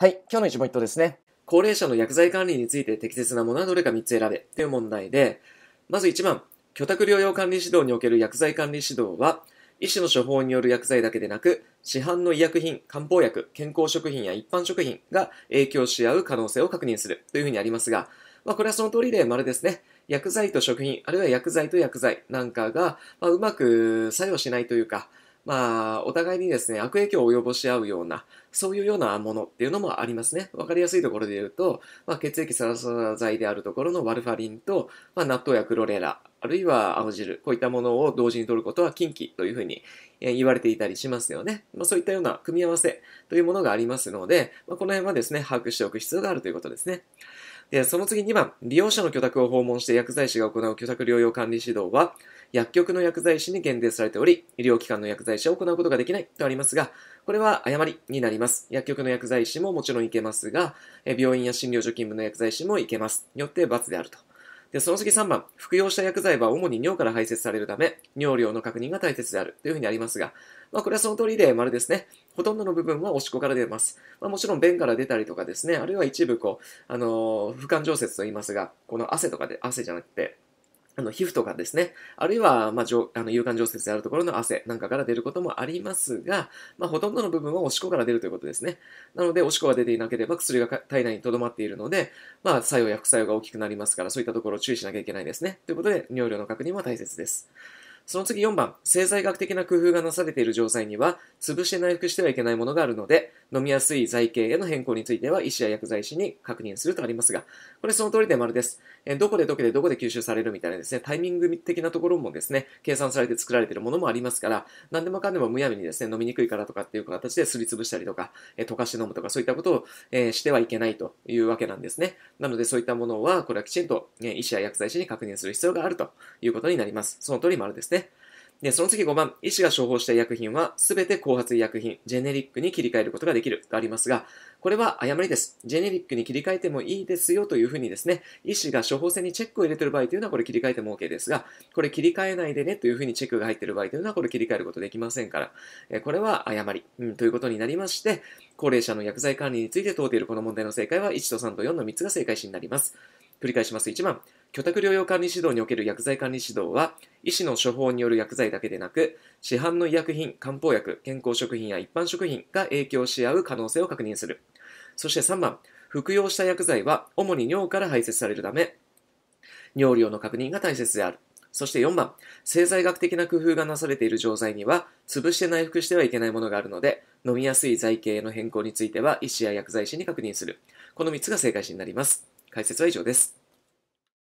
はい、今日の一問一答ですね。高齢者の薬剤管理について適切なものはどれか3つ選べという問題で、まず1番、居宅療養管理指導における薬剤管理指導は、医師の処方による薬剤だけでなく、市販の医薬品、漢方薬、健康食品や一般食品が影響し合う可能性を確認するというふうにありますが、まあ、これはその通りで丸ですね。薬剤と食品、あるいは薬剤と薬剤なんかが、まあ、うまく作用しないというか、まあ、お互いにですね、悪影響を及ぼし合うような、そういうようなものっていうのもありますね。わかりやすいところで言うと、まあ、血液サラサラ剤であるところのワルファリンと、まあ、納豆やクロレラ、あるいは青汁、こういったものを同時に取ることは禁忌というふうに言われていたりしますよね。まあ、そういったような組み合わせというものがありますので、まあ、この辺はですね、把握しておく必要があるということですね。で、その次2番、利用者の居宅を訪問して薬剤師が行う居宅療養管理指導は、薬局の薬剤師に限定されており、医療機関の薬剤師を行うことができないとありますが、これは誤りになります。薬局の薬剤師ももちろん行けますが、病院や診療所勤務の薬剤師も行けます。よって罰であると。で、その次3番、服用した薬剤は主に尿から排泄されるため、尿量の確認が大切であるというふうにありますが、まあ、これはその通りで丸ですね。ほとんどの部分はおしっこから出ます。まあ、もちろん便から出たりとかですね、あるいは一部こう、あのー、俯瞰常節と言いますが、この汗とかで、汗じゃなくて、あの、皮膚とかですね、あるいは、まあ、あの、有感常節であるところの汗なんかから出ることもありますが、まあ、ほとんどの部分はおしっこから出るということですね。なので、おしっこが出ていなければ薬が体内に留まっているので、まあ、作用や副作用が大きくなりますから、そういったところを注意しなきゃいけないですね。ということで、尿量の確認は大切です。その次4番、生剤学的な工夫がなされている錠剤には、潰して内服してはいけないものがあるので、飲みやすい剤形への変更については医師や薬剤師に確認するとありますが、これその通りで丸です。えどこでどけでどこで吸収されるみたいなですね、タイミング的なところもですね、計算されて作られているものもありますから、何でもかんでもむやみにですね、飲みにくいからとかっていう形ですりつぶしたりとか、え溶かして飲むとかそういったことを、えしてはいけないというわけなんですね。なのでそういったものは、これはきちんと、ね、医師や薬剤師に確認する必要があるということになります。その通り丸ですね。で、その次5番、医師が処方した医薬品は全て後発医薬品、ジェネリックに切り替えることができるとありますが、これは誤りです。ジェネリックに切り替えてもいいですよというふうにですね、医師が処方箋にチェックを入れてる場合というのはこれ切り替えても OK ですが、これ切り替えないでねというふうにチェックが入ってる場合というのはこれ切り替えることできませんから、えこれは誤り、うん、ということになりまして、高齢者の薬剤管理について問うているこの問題の正解は1と3と4の3つが正解詞になります。繰り返します。1番、居宅療養管理指導における薬剤管理指導は、医師の処方による薬剤だけでなく、市販の医薬品、漢方薬、健康食品や一般食品が影響し合う可能性を確認する。そして3番、服用した薬剤は主に尿から排泄されるため、尿量の確認が大切である。そして4番、製剤学的な工夫がなされている錠剤には、潰して内服してはいけないものがあるので、飲みやすい剤形への変更については、医師や薬剤師に確認する。この3つが正解詞になります。解説は以上です。